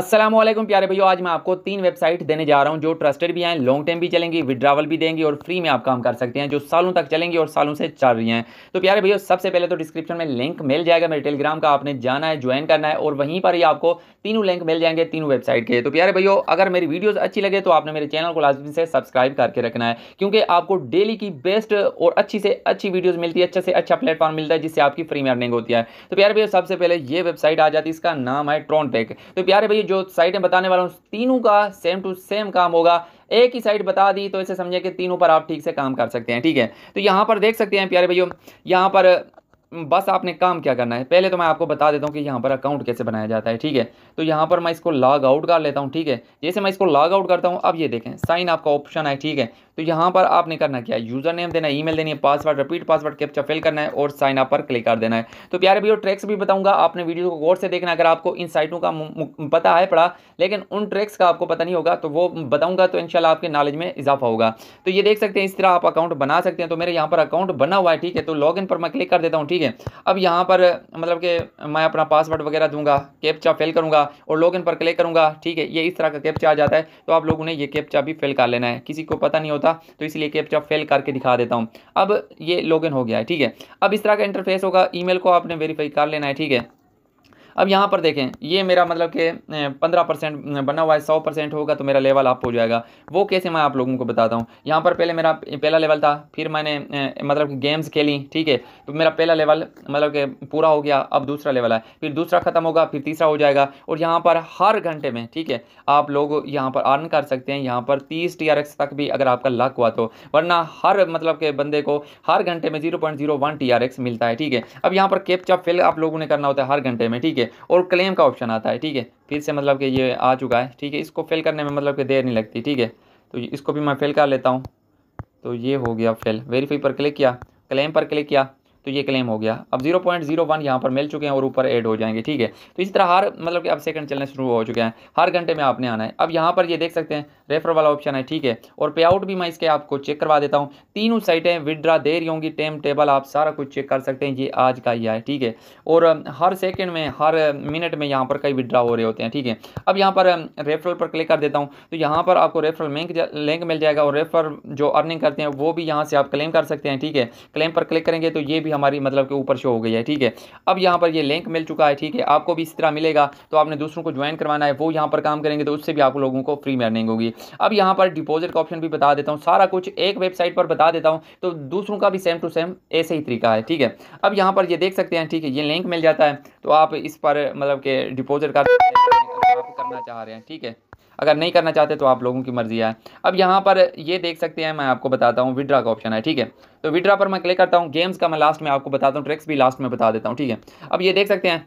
असलम प्यारे भैया आज मैं आपको तीन वेबसाइट देने जा रहा हूँ जो ट्रस्टेड भी हैं लॉन्ग टर्म भी चलेंगी विड्रावल भी देंगी और फ्री में आप काम कर सकते हैं जो सालों तक चलेंगी और सालों से चल रही हैं तो प्यारे भैया सबसे पहले तो डिस्क्रिप्शन में लिंक मिल जाएगा मेरे टेलीग्राम का आपने जाना है ज्वाइन करना है और वहीं पर ही आपको तीनों लिंक मिल जाएंगे तीनों वेबसाइट के तो प्यारे भैया अगर मेरी वीडियोज़ अच्छी लगे तो आपने मेरे चैनल को लाजमी से सब्सक्राइब करके रखना है क्योंकि आपको डेली की बेस्ट और अच्छी से अच्छी वीडियोज़ मिलती है अच्छे से अच्छा प्लेटफॉर्म मिलता है जिससे आपकी फ्री में अर्निंग होती है तो प्यारे भैया सबसे पहले ये वेबसाइट आ जाती है इसका नाम है ट्रॉन टेक तो प्यारे भैया जो साइड बताने वाला हूँ तीनों का सेम टू सेम काम होगा एक ही साइड बता दी तो इसे समझें कि तीनों पर आप ठीक से काम कर सकते हैं ठीक है तो यहाँ पर देख सकते हैं प्यारे भैया यहाँ पर बस आपने काम क्या करना है पहले तो मैं आपको बता देता हूँ कि यहाँ पर अकाउंट कैसे बनाया जाता है ठीक है तो यहाँ पर मैं इसको लॉग आउट कर लेता हूँ ठीक है जैसे मैं इसको लॉग आउट करता हूँ अब ये देखें साइन आपका ऑप्शन है ठीक है तो यहाँ पर आपने करना क्या है यूज़र नेम देना मेल देनी है password repeat password captcha fill करना है और साइन अप पर क्लिक कर देना है तो प्यारे वीडियो ट्रैक्स भी बताऊँगा आपने वीडियो को गौर से देखना अगर आपको इन साइटों का पता है पड़ा लेकिन उन ट्रैक्स का आपको पता नहीं होगा तो वो बताऊँगा तो इनशाला आपके नॉलेज में इजाफा होगा तो ये देख सकते हैं इस तरह आप अकाउंट बना सकते हैं तो मेरे यहाँ पर अकाउंट बना हुआ है ठीक है तो लॉग पर मैं क्लिक कर देता हूँ ठीक ठीक है अब यहाँ पर मतलब कि मैं अपना पासवर्ड वगैरह दूंगा कैप्चा फिल करूँगा और लॉगिन पर क्लिक करूँगा ठीक है ये इस तरह का कैप्चा आ जाता है तो आप लोगों ने ये कैप्चा भी फिल कर लेना है किसी को पता नहीं होता तो इसलिए कैप्चा फिल करके दिखा देता हूँ अब ये लॉगिन हो गया है ठीक है अब इस तरह का इंटरफेस होगा ई को आपने वेरीफाई कर लेना है ठीक है अब यहाँ पर देखें ये मेरा मतलब कि पंद्रह परसेंट बना हुआ है सौ परसेंट होगा तो मेरा लेवल अप हो जाएगा वो कैसे मैं आप लोगों को बताता हूँ यहाँ पर पहले मेरा पहला लेवल था फिर मैंने मतलब कि गेम्स खेली ठीक है तो मेरा पहला लेवल मतलब कि पूरा हो गया अब दूसरा लेवल है फिर दूसरा ख़त्म होगा फिर तीसरा हो जाएगा और यहाँ पर हर घंटे में ठीक है आप लोग यहाँ पर अर्न कर सकते हैं यहाँ पर तीस टी तक भी अगर आपका लक हुआ तो वरना हर मतलब के बंदे को हर घंटे में zero point zero one T मिलता है ठीक है अब यहाँ पर कैप्चा फिल आप लोगों ने करना होता है हर घंटे में ठीक है है और क्लेम का ऑप्शन आता है ठीक है फिर से मतलब कि ये आ चुका है ठीक है इसको फेल करने में मतलब कि देर नहीं लगती ठीक है तो इसको भी मैं फेल कर लेता हूँ तो ये हो गया फेल वेरीफाई पर क्लिक किया क्लेम पर क्लिक किया तो ये क्लेम हो गया अब जीरो पॉइंट जीरो वन यहाँ पर मिल चुके हैं और ऊपर ऐड हो जाएंगे ठीक है तो इसी तरह हर मतलब कि अब सेकंड चलने शुरू हो चुके हैं हर घंटे में आपने आना है अब यहाँ पर ये देख सकते हैं रेफर वाला ऑप्शन है ठीक है और पे आउट भी मैं इसके आपको चेक करवा देता हूँ तीनों साइटें विदड्रा दे रही होंगी टाइम टेबल आप सारा कुछ चेक कर सकते हैं ये आज का ही है ठीक है और हर सेकेंड में हर मिनट में यहाँ पर कई विदड्रा हो रहे होते हैं ठीक है अब यहाँ पर रेफरल पर क्लिक कर देता हूँ तो यहाँ पर आपको रेफरल लिंक लिंक मिल जाएगा और रेफर जो अर्निंग करते हैं वो भी यहाँ से आप क्लेम कर सकते हैं ठीक है क्लेम पर क्लिक करेंगे तो ये भी भी हमारी मतलब के ऊपर शो हो गई है ठीक है अब यहाँ पर ये लिंक मिल चुका है ठीक है आपको भी इस तरह मिलेगा तो आपने दूसरों को ज्वाइन करवाना है वो यहाँ पर काम करेंगे तो उससे भी आप लोगों को फ्री मर्निंग होगी अब यहाँ पर डिपोजिट का ऑप्शन भी बता देता हूँ सारा कुछ एक वेबसाइट पर बता देता हूँ तो दूसरों का भी सेम टू सेम ऐसे ही तरीका है ठीक है अब यहाँ पर ये देख सकते हैं ठीक है ये लिंक मिल जाता है तो आप इस पर मतलब के डिपोजिट का करना चाह रहे हैं ठीक है अगर नहीं करना चाहते तो आप लोगों की मर्ज़ी है अब यहाँ पर ये देख सकते हैं मैं आपको बताता हूँ विड्रा का ऑप्शन है ठीक है तो विड्रा पर मैं क्लिक करता हूँ गेम्स का मैं लास्ट में आपको बताता हूँ ट्रिक्स भी लास्ट में बता देता हूँ ठीक है अब ये देख सकते हैं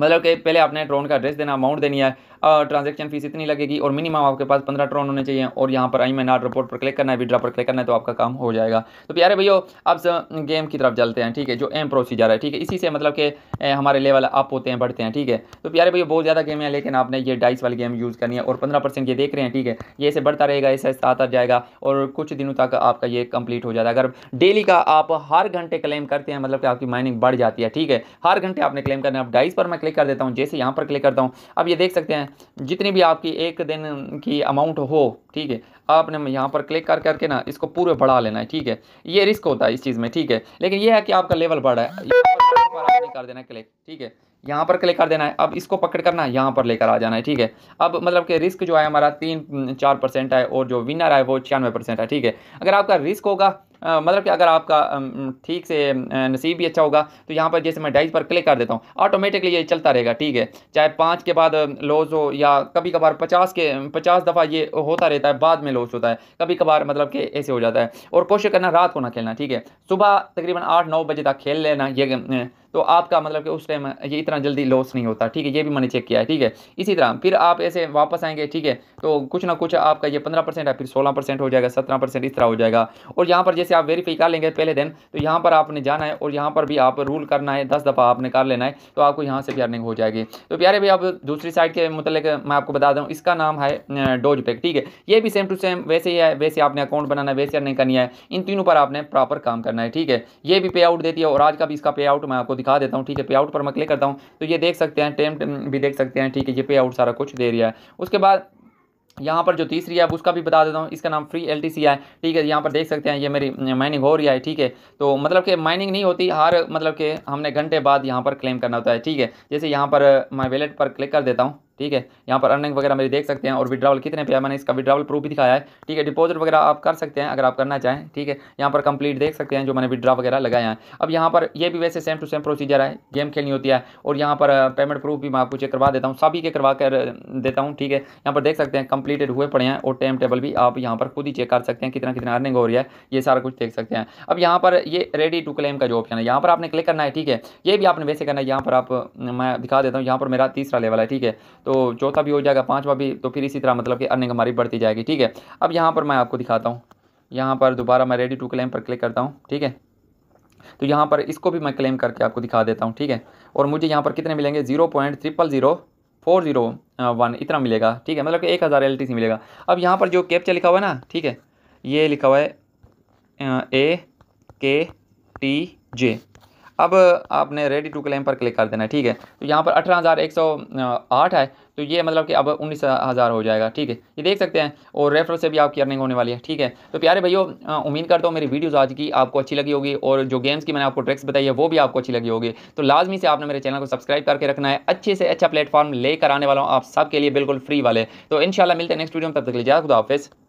मतलब कि पहले आपने ड्रोन का एड्रेस देना अमाउंट देनी है ट्रांजेक्शन फीस इतनी लगेगी और मिनिमम आपके पास पंद्रह ट्रॉन होने चाहिए और यहाँ पर आई मैन आर रिपोर्ट पर क्लिक करना है विड्रा पर क्लिक करना है तो आपका काम हो जाएगा तो प्यारे भैया अब गेम की तरफ चलते हैं ठीक है जो एम प्रोसीजर है ठीक है इसी से मतलब कि हमारे लेवल अप होते हैं बढ़ते हैं ठीक है तो प्यारे भैया बहुत ज़्यादा गेम है लेकिन आपने ये डाइस वाली गेम यूज़ करनी है और पंद्रह परसेंट ये देख रहे हैं ठीक है ये ऐसे बढ़ता रहेगा ऐसे आता जाएगा और कुछ दिनों तक आपका ये कंप्लीट हो जाता है अगर डेली का आप हर घंटे क्लेम करते हैं मतलब कि आपकी माइनिंग बढ़ जाती है ठीक है हर घंटे आपने क्लेम करना है अब डाइस पर मैं क्लिक कर देता हूँ जैसे यहाँ पर क्लिक करता हूँ अब ये देख सकते हैं जितनी भी आपकी एक दिन की अमाउंट हो ठीक है आपने यहाँ पर क्लिक कर करके ना इसको पूरे बढ़ा लेना है ठीक है ये रिस्क होता है इस चीज़ में ठीक है लेकिन ये है कि आपका लेवल बढ़ा है आपने कर देना क्लिक ठीक है यहाँ पर क्लिक कर देना है अब इसको पकड़ करना है यहाँ पर लेकर आ जाना है ठीक है अब मतलब कि रिस्क जो है हमारा तीन चार परसेंट है और जो विनर है वो छियानवे परसेंट है ठीक है अगर आपका रिस्क होगा मतलब कि अगर आपका ठीक से नसीब भी अच्छा होगा तो यहाँ पर जैसे मैं डाइस पर क्लिक कर देता हूँ ऑटोमेटिकली ये चलता रहेगा ठीक है चाहे पाँच के बाद लॉस हो या कभी कभार पचास के पचास दफ़ा ये होता रहता है बाद में लॉस होता है कभी कभार मतलब कि ऐसे हो जाता है और कोशिश करना रात को ना खेलना ठीक है सुबह तकरीबन आठ नौ बजे तक खेल लेना ये तो आपका मतलब कि उस टाइम ये इतना जल्दी लॉस नहीं होता ठीक है ये भी मैंने चेक किया है ठीक है इसी तरह फिर आप ऐसे वापस आएंगे ठीक है तो कुछ ना कुछ आपका ये पंद्रह परसेंट है फिर सोलह परसेंट हो जाएगा सत्रह परसेंट इस तरह हो जाएगा और यहाँ पर जैसे आप वेरीफाई कर लेंगे पहले दिन तो यहाँ पर आपने जाना है और यहाँ पर भी आप रूल करना है दस दफ़ा आपने कर लेना है तो आपको यहाँ से भी अर्निंग हो जाएगी तो प्यारे भी अब दूसरी साइड के मतलब मैं आपको बता दूँ इसका नाम है डोज पैक ठीक है ये भी सेम टू सेम वैसे ही है वैसे आपने अकाउंट बनाना है वैसे अर्निंग करनी है इन तीनों पर आपने प्रॉपर काम करना है ठीक है ये भी पे आउट देती है और आज का भी इसका पे आउट मैं आपको दिखा देता हूँ ठीक है पे आउट पर मैं क्लिक करता हूँ तो ये देख सकते हैं टेम भी देख सकते हैं ठीक है ये पे आउट सारा कुछ दे रहा है उसके बाद यहाँ पर जो तीसरी ऐप उसका भी बता देता हूँ इसका नाम फ्री एल है ठीक है यहाँ पर देख सकते हैं ये मेरी माइनिंग हो रही है ठीक है तो मतलब कि माइनिंग नहीं होती हर मतलब कि हमने घंटे बाद यहाँ पर क्लेम करना होता है ठीक है जैसे यहाँ पर मैं वैलेट पर क्लिक कर देता हूँ ठीक है यहाँ पर अर्निंग वगैरह मेरी देख सकते हैं और विड्रावल कितने पे है मैंने इसका विड्रावल प्रूफ भी दिखाया है ठीक है डिपॉजिट वगैरह आप कर सकते हैं अगर आप करना चाहें ठीक है यहाँ पर कंप्लीट देख सकते हैं जो मैंने विड्रा वगैरह लगाया है अब यहाँ पर ये भी वैसे सेम टू सेम प्रोसीजर है गेम खेलनी होती है और यहाँ पर पेमेंट प्रूफ भी मैं आपको चेक करवा देता हूँ सभी के करवा कर देता हूँ ठीक है यहाँ पर देख सकते हैं कंप्लीटेड हुए पड़े हैं और टाइम टेबल भी आप यहाँ पर खुद ही चेक कर सकते हैं कितना कितना अर्निंग हो रही है ये सारा कुछ देख सकते हैं अब यहाँ पर ये रेडी टू क्लेम का जो ऑप्शन है यहाँ पर आपने क्लिक करना है ठीक है ये भी आपने वैसे करना है यहाँ पर आप मैं दिखा देता हूँ यहाँ पर मेरा तीसरा लेवल है ठीक है तो तो चौथा भी हो जाएगा पाँचवा भी तो फिर इसी तरह मतलब कि अर्निंग हमारी बढ़ती जाएगी ठीक है अब यहाँ पर मैं आपको दिखाता हूँ यहाँ पर दोबारा मैं रेडी टू क्लेम पर क्लिक करता हूँ ठीक है तो यहाँ पर इसको भी मैं क्लेम करके आपको दिखा देता हूँ ठीक है और मुझे यहाँ पर कितने मिलेंगे zero point triple zero four zero one इतना मिलेगा ठीक है मतलब कि एक हज़ार एल मिलेगा अब यहाँ पर जो कैप्चा लिखा हुआ है ना ठीक है ये लिखा हुआ है ए के टी जे अब आपने रेडी टू क्लेम पर क्लिक कर देना ठीक है तो यहाँ पर अठारह हज़ार एक सौ आठ है तो ये मतलब कि अब उन्नीस हज़ार हो जाएगा ठीक है ये देख सकते हैं और रेफरल से भी आपकी अर्निंग होने वाली है ठीक है तो प्यारे भैया उम्मीद करता हूँ मेरी वीडियोज़ आज की आपको अच्छी लगी होगी और जो गेम्स की मैंने आपको ट्रिक्स बताई है वो भी आपको अच्छी लगी होगी तो लाजमी से आपने मेरे चैनल को सब्सक्राइब करके रखना है अच्छे से अच्छा प्लेटफॉर्म लेकर आने वाला हूँ आप सबके लिए बिल्कुल फ्री वाले तो इन मिलते हैं नेक्स्ट वीडियो में तब तक लीजिए खुदा हाफिज़